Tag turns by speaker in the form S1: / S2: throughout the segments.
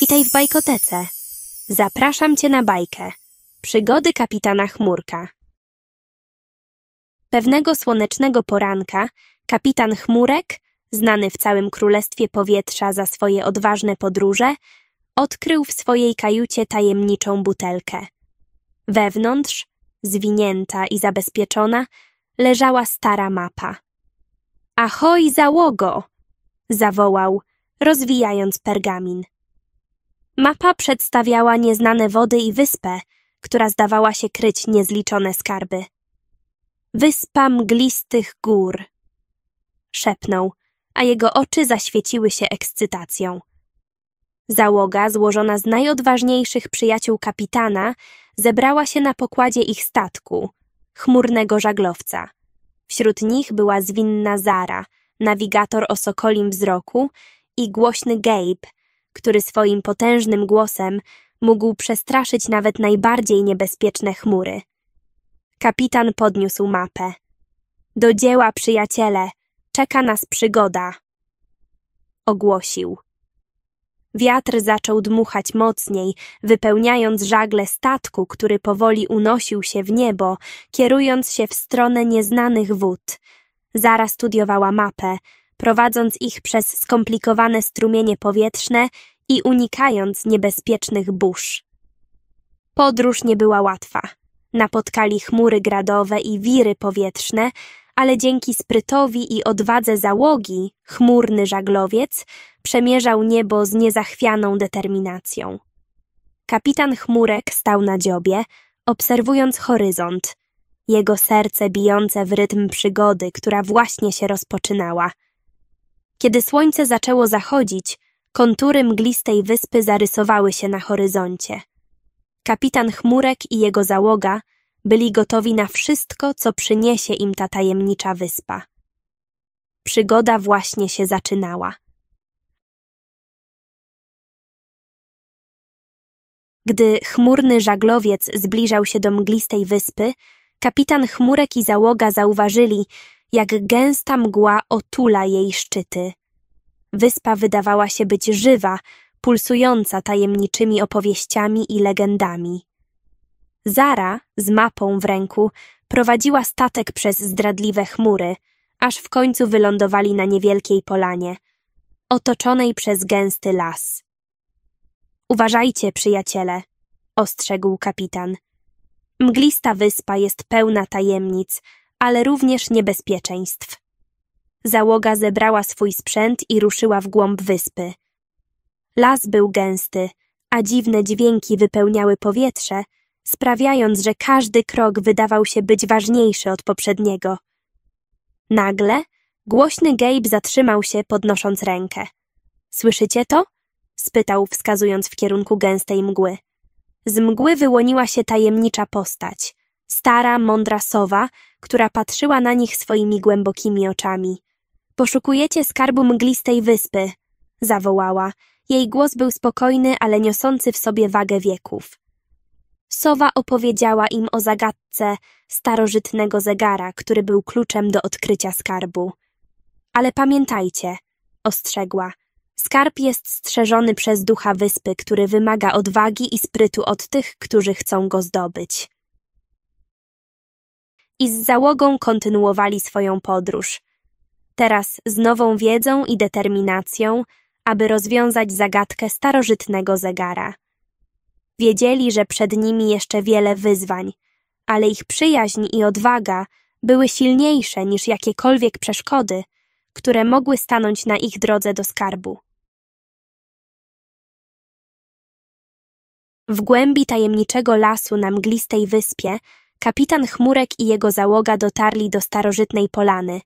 S1: Witaj w bajkotece. Zapraszam cię na bajkę. Przygody kapitana Chmurka. Pewnego słonecznego poranka kapitan Chmurek, znany w całym królestwie powietrza za swoje odważne podróże, odkrył w swojej kajucie tajemniczą butelkę. Wewnątrz, zwinięta i zabezpieczona, leżała stara mapa. Ahoj, załogo! zawołał, rozwijając pergamin. Mapa przedstawiała nieznane wody i wyspę, która zdawała się kryć niezliczone skarby. Wyspa mglistych gór, szepnął, a jego oczy zaświeciły się ekscytacją. Załoga, złożona z najodważniejszych przyjaciół kapitana, zebrała się na pokładzie ich statku, chmurnego żaglowca. Wśród nich była zwinna Zara, nawigator o sokolim wzroku i głośny Gabe, który swoim potężnym głosem mógł przestraszyć nawet najbardziej niebezpieczne chmury. Kapitan podniósł mapę. Do dzieła, przyjaciele! Czeka nas przygoda! Ogłosił. Wiatr zaczął dmuchać mocniej, wypełniając żagle statku, który powoli unosił się w niebo, kierując się w stronę nieznanych wód. Zara studiowała mapę, prowadząc ich przez skomplikowane strumienie powietrzne i unikając niebezpiecznych burz. Podróż nie była łatwa. Napotkali chmury gradowe i wiry powietrzne, ale dzięki sprytowi i odwadze załogi chmurny żaglowiec przemierzał niebo z niezachwianą determinacją. Kapitan chmurek stał na dziobie, obserwując horyzont, jego serce bijące w rytm przygody, która właśnie się rozpoczynała – kiedy słońce zaczęło zachodzić, kontury mglistej wyspy zarysowały się na horyzoncie. Kapitan Chmurek i jego załoga byli gotowi na wszystko, co przyniesie im ta tajemnicza wyspa. Przygoda właśnie się zaczynała. Gdy chmurny żaglowiec zbliżał się do mglistej wyspy, kapitan Chmurek i załoga zauważyli, jak gęsta mgła otula jej szczyty. Wyspa wydawała się być żywa, pulsująca tajemniczymi opowieściami i legendami. Zara, z mapą w ręku, prowadziła statek przez zdradliwe chmury, aż w końcu wylądowali na niewielkiej polanie, otoczonej przez gęsty las. Uważajcie, przyjaciele, ostrzegł kapitan. Mglista wyspa jest pełna tajemnic, ale również niebezpieczeństw. Załoga zebrała swój sprzęt i ruszyła w głąb wyspy. Las był gęsty, a dziwne dźwięki wypełniały powietrze, sprawiając, że każdy krok wydawał się być ważniejszy od poprzedniego. Nagle głośny Gabe zatrzymał się, podnosząc rękę. Słyszycie to? spytał, wskazując w kierunku gęstej mgły. Z mgły wyłoniła się tajemnicza postać. Stara, mądra sowa, która patrzyła na nich swoimi głębokimi oczami. Poszukujecie skarbu mglistej wyspy, zawołała. Jej głos był spokojny, ale niosący w sobie wagę wieków. Sowa opowiedziała im o zagadce starożytnego zegara, który był kluczem do odkrycia skarbu. Ale pamiętajcie, ostrzegła, skarb jest strzeżony przez ducha wyspy, który wymaga odwagi i sprytu od tych, którzy chcą go zdobyć i z załogą kontynuowali swoją podróż. Teraz z nową wiedzą i determinacją, aby rozwiązać zagadkę starożytnego zegara. Wiedzieli, że przed nimi jeszcze wiele wyzwań, ale ich przyjaźń i odwaga były silniejsze niż jakiekolwiek przeszkody, które mogły stanąć na ich drodze do skarbu. W głębi tajemniczego lasu na mglistej wyspie kapitan Chmurek i jego załoga dotarli do starożytnej polany,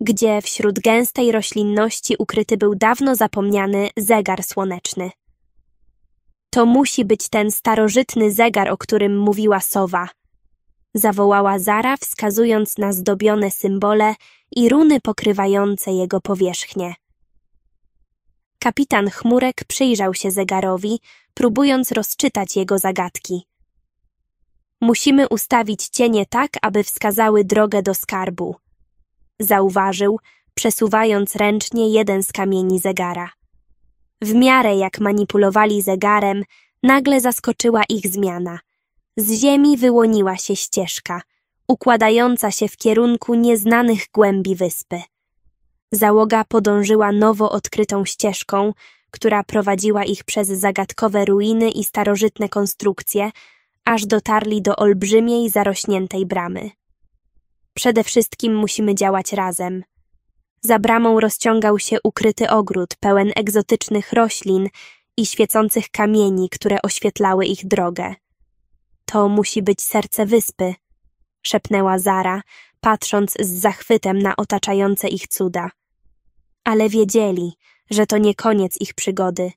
S1: gdzie wśród gęstej roślinności ukryty był dawno zapomniany zegar słoneczny. To musi być ten starożytny zegar, o którym mówiła sowa. Zawołała Zara, wskazując na zdobione symbole i runy pokrywające jego powierzchnię. Kapitan Chmurek przyjrzał się zegarowi, próbując rozczytać jego zagadki. Musimy ustawić cienie tak, aby wskazały drogę do skarbu. Zauważył, przesuwając ręcznie jeden z kamieni zegara. W miarę jak manipulowali zegarem, nagle zaskoczyła ich zmiana. Z ziemi wyłoniła się ścieżka, układająca się w kierunku nieznanych głębi wyspy. Załoga podążyła nowo odkrytą ścieżką, która prowadziła ich przez zagadkowe ruiny i starożytne konstrukcje, aż dotarli do olbrzymiej, zarośniętej bramy. Przede wszystkim musimy działać razem. Za bramą rozciągał się ukryty ogród pełen egzotycznych roślin i świecących kamieni, które oświetlały ich drogę. To musi być serce wyspy, szepnęła Zara, patrząc z zachwytem na otaczające ich cuda. Ale wiedzieli, że to nie koniec ich przygody.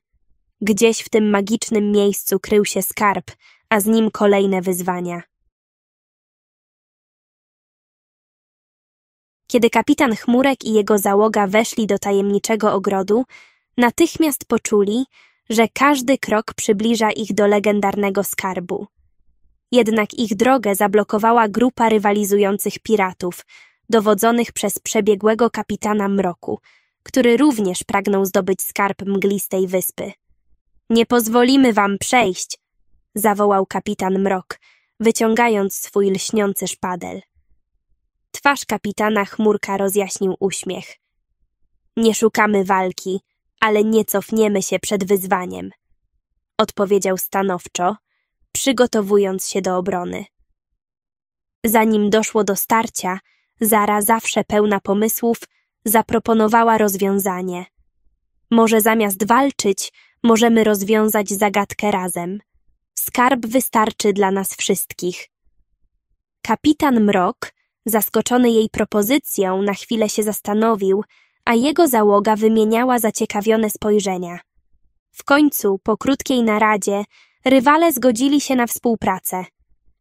S1: Gdzieś w tym magicznym miejscu krył się skarb, a z nim kolejne wyzwania. Kiedy kapitan Chmurek i jego załoga weszli do tajemniczego ogrodu, natychmiast poczuli, że każdy krok przybliża ich do legendarnego skarbu. Jednak ich drogę zablokowała grupa rywalizujących piratów, dowodzonych przez przebiegłego kapitana Mroku, który również pragnął zdobyć skarb mglistej wyspy. Nie pozwolimy wam przejść, zawołał kapitan Mrok, wyciągając swój lśniący szpadel. Twarz kapitana chmurka rozjaśnił uśmiech. Nie szukamy walki, ale nie cofniemy się przed wyzwaniem, odpowiedział stanowczo, przygotowując się do obrony. Zanim doszło do starcia, Zara zawsze pełna pomysłów zaproponowała rozwiązanie. Może zamiast walczyć, możemy rozwiązać zagadkę razem – Skarb wystarczy dla nas wszystkich. Kapitan Mrok, zaskoczony jej propozycją, na chwilę się zastanowił, a jego załoga wymieniała zaciekawione spojrzenia. W końcu, po krótkiej naradzie, rywale zgodzili się na współpracę.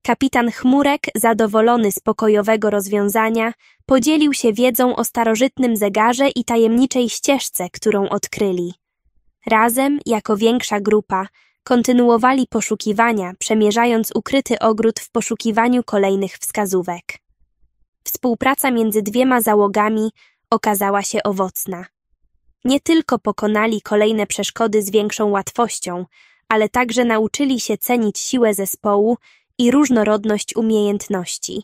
S1: Kapitan Chmurek, zadowolony z pokojowego rozwiązania, podzielił się wiedzą o starożytnym zegarze i tajemniczej ścieżce, którą odkryli. Razem, jako większa grupa, kontynuowali poszukiwania, przemierzając ukryty ogród w poszukiwaniu kolejnych wskazówek. Współpraca między dwiema załogami okazała się owocna. Nie tylko pokonali kolejne przeszkody z większą łatwością, ale także nauczyli się cenić siłę zespołu i różnorodność umiejętności.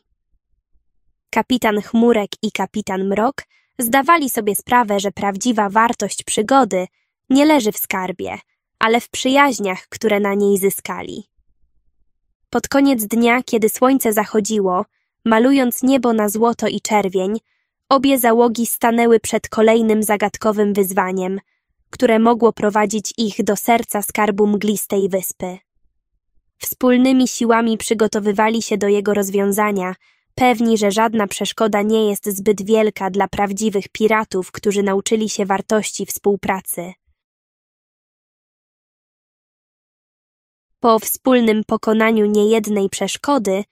S1: Kapitan Chmurek i kapitan Mrok zdawali sobie sprawę, że prawdziwa wartość przygody nie leży w skarbie, ale w przyjaźniach, które na niej zyskali. Pod koniec dnia, kiedy słońce zachodziło, malując niebo na złoto i czerwień, obie załogi stanęły przed kolejnym zagadkowym wyzwaniem, które mogło prowadzić ich do serca skarbu mglistej wyspy. Wspólnymi siłami przygotowywali się do jego rozwiązania, pewni, że żadna przeszkoda nie jest zbyt wielka dla prawdziwych piratów, którzy nauczyli się wartości współpracy. Po wspólnym pokonaniu niejednej przeszkody,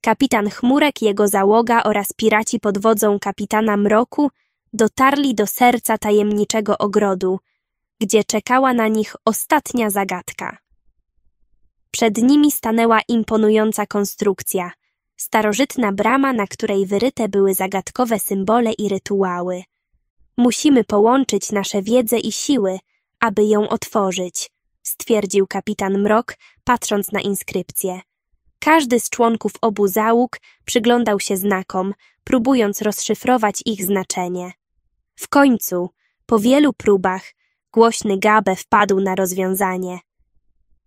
S1: kapitan Chmurek, jego załoga oraz piraci pod wodzą kapitana Mroku dotarli do serca tajemniczego ogrodu, gdzie czekała na nich ostatnia zagadka. Przed nimi stanęła imponująca konstrukcja, starożytna brama, na której wyryte były zagadkowe symbole i rytuały. Musimy połączyć nasze wiedzę i siły, aby ją otworzyć – stwierdził kapitan Mrok, patrząc na inskrypcję. Każdy z członków obu załóg przyglądał się znakom, próbując rozszyfrować ich znaczenie. W końcu, po wielu próbach, głośny Gabe wpadł na rozwiązanie.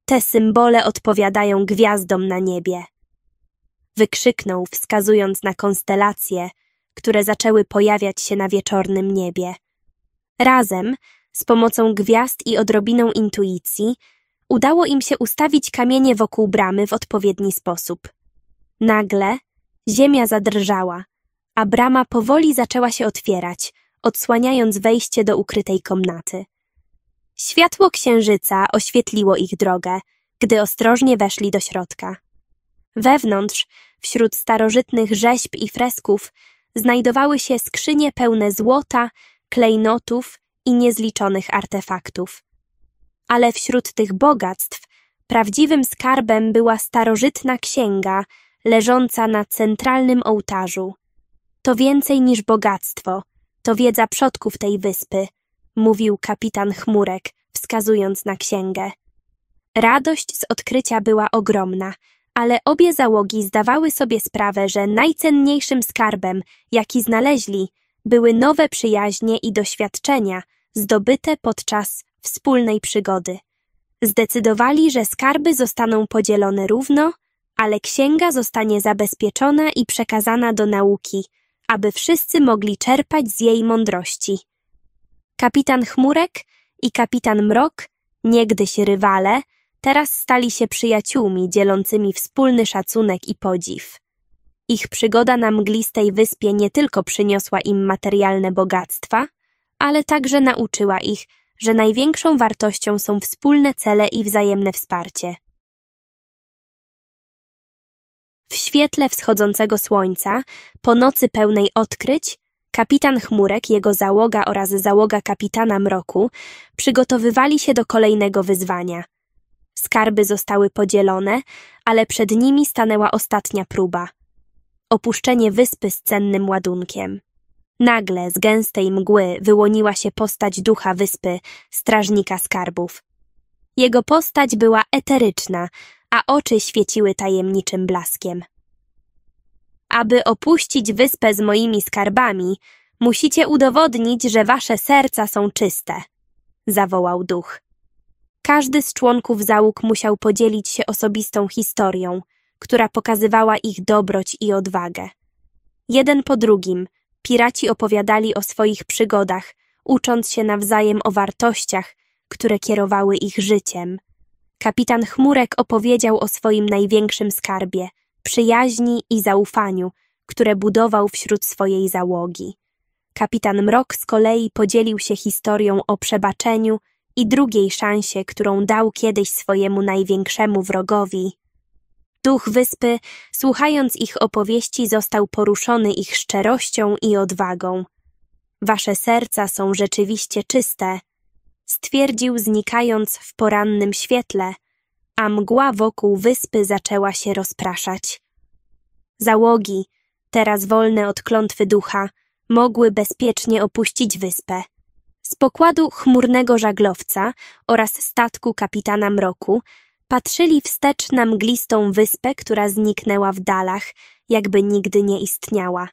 S1: Te symbole odpowiadają gwiazdom na niebie. Wykrzyknął, wskazując na konstelacje, które zaczęły pojawiać się na wieczornym niebie. Razem z pomocą gwiazd i odrobiną intuicji, udało im się ustawić kamienie wokół bramy w odpowiedni sposób. Nagle ziemia zadrżała, a brama powoli zaczęła się otwierać, odsłaniając wejście do ukrytej komnaty. Światło księżyca oświetliło ich drogę, gdy ostrożnie weszli do środka. Wewnątrz, wśród starożytnych rzeźb i fresków, znajdowały się skrzynie pełne złota, klejnotów i niezliczonych artefaktów. Ale wśród tych bogactw prawdziwym skarbem była starożytna księga leżąca na centralnym ołtarzu. To więcej niż bogactwo, to wiedza przodków tej wyspy, mówił kapitan Chmurek, wskazując na księgę. Radość z odkrycia była ogromna, ale obie załogi zdawały sobie sprawę, że najcenniejszym skarbem, jaki znaleźli, były nowe przyjaźnie i doświadczenia, zdobyte podczas wspólnej przygody. Zdecydowali, że skarby zostaną podzielone równo, ale księga zostanie zabezpieczona i przekazana do nauki, aby wszyscy mogli czerpać z jej mądrości. Kapitan Chmurek i kapitan Mrok, niegdyś rywale, teraz stali się przyjaciółmi dzielącymi wspólny szacunek i podziw. Ich przygoda na mglistej wyspie nie tylko przyniosła im materialne bogactwa, ale także nauczyła ich, że największą wartością są wspólne cele i wzajemne wsparcie. W świetle wschodzącego słońca, po nocy pełnej odkryć, kapitan Chmurek, jego załoga oraz załoga kapitana Mroku przygotowywali się do kolejnego wyzwania. Skarby zostały podzielone, ale przed nimi stanęła ostatnia próba – opuszczenie wyspy z cennym ładunkiem. Nagle z gęstej mgły wyłoniła się postać ducha wyspy, strażnika skarbów. Jego postać była eteryczna, a oczy świeciły tajemniczym blaskiem. Aby opuścić wyspę z moimi skarbami, musicie udowodnić, że wasze serca są czyste, zawołał duch. Każdy z członków załóg musiał podzielić się osobistą historią – która pokazywała ich dobroć i odwagę. Jeden po drugim piraci opowiadali o swoich przygodach, ucząc się nawzajem o wartościach, które kierowały ich życiem. Kapitan Chmurek opowiedział o swoim największym skarbie przyjaźni i zaufaniu, które budował wśród swojej załogi. Kapitan Mrok z kolei podzielił się historią o przebaczeniu i drugiej szansie, którą dał kiedyś swojemu największemu wrogowi Duch wyspy, słuchając ich opowieści, został poruszony ich szczerością i odwagą. Wasze serca są rzeczywiście czyste, stwierdził znikając w porannym świetle, a mgła wokół wyspy zaczęła się rozpraszać. Załogi, teraz wolne od klątwy ducha, mogły bezpiecznie opuścić wyspę. Z pokładu chmurnego żaglowca oraz statku kapitana mroku Patrzyli wstecz na mglistą wyspę, która zniknęła w dalach, jakby nigdy nie istniała.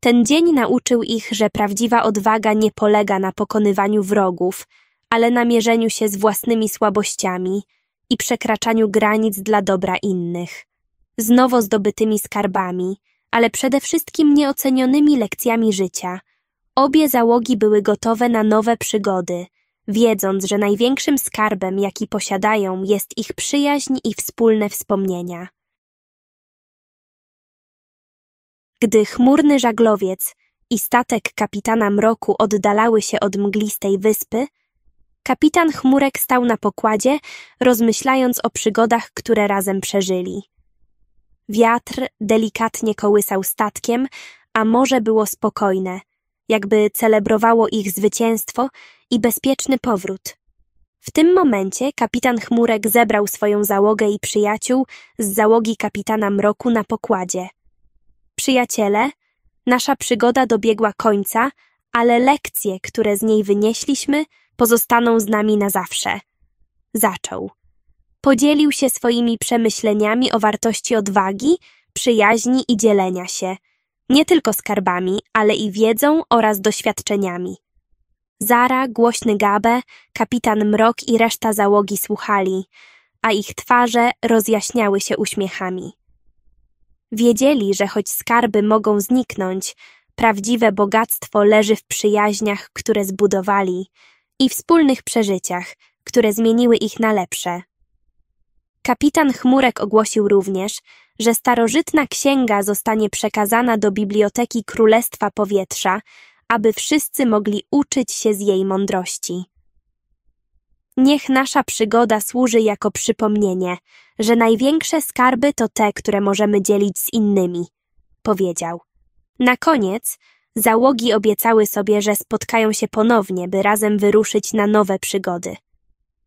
S1: Ten dzień nauczył ich, że prawdziwa odwaga nie polega na pokonywaniu wrogów, ale na mierzeniu się z własnymi słabościami i przekraczaniu granic dla dobra innych. Z nowo zdobytymi skarbami, ale przede wszystkim nieocenionymi lekcjami życia. Obie załogi były gotowe na nowe przygody, wiedząc, że największym skarbem, jaki posiadają, jest ich przyjaźń i wspólne wspomnienia. Gdy chmurny żaglowiec i statek kapitana mroku oddalały się od mglistej wyspy, kapitan chmurek stał na pokładzie, rozmyślając o przygodach, które razem przeżyli. Wiatr delikatnie kołysał statkiem, a morze było spokojne, jakby celebrowało ich zwycięstwo, i bezpieczny powrót. W tym momencie kapitan Chmurek zebrał swoją załogę i przyjaciół z załogi kapitana Mroku na pokładzie. Przyjaciele, nasza przygoda dobiegła końca, ale lekcje, które z niej wynieśliśmy, pozostaną z nami na zawsze. Zaczął. Podzielił się swoimi przemyśleniami o wartości odwagi, przyjaźni i dzielenia się, nie tylko skarbami, ale i wiedzą oraz doświadczeniami. Zara, głośny Gabe, kapitan Mrok i reszta załogi słuchali, a ich twarze rozjaśniały się uśmiechami. Wiedzieli, że choć skarby mogą zniknąć, prawdziwe bogactwo leży w przyjaźniach, które zbudowali i wspólnych przeżyciach, które zmieniły ich na lepsze. Kapitan Chmurek ogłosił również, że starożytna księga zostanie przekazana do Biblioteki Królestwa Powietrza, aby wszyscy mogli uczyć się z jej mądrości. Niech nasza przygoda służy jako przypomnienie, że największe skarby to te, które możemy dzielić z innymi, powiedział. Na koniec załogi obiecały sobie, że spotkają się ponownie, by razem wyruszyć na nowe przygody.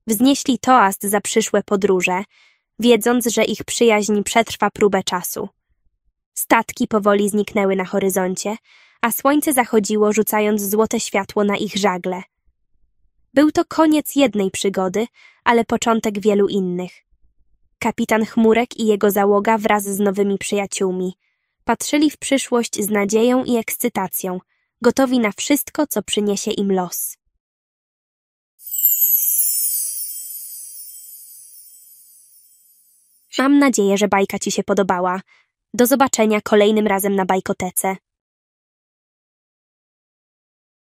S1: Wznieśli toast za przyszłe podróże, wiedząc, że ich przyjaźń przetrwa próbę czasu. Statki powoli zniknęły na horyzoncie, a słońce zachodziło, rzucając złote światło na ich żagle. Był to koniec jednej przygody, ale początek wielu innych. Kapitan Chmurek i jego załoga wraz z nowymi przyjaciółmi patrzyli w przyszłość z nadzieją i ekscytacją, gotowi na wszystko, co przyniesie im los. Mam nadzieję, że bajka Ci się podobała. Do zobaczenia kolejnym razem na bajkotece.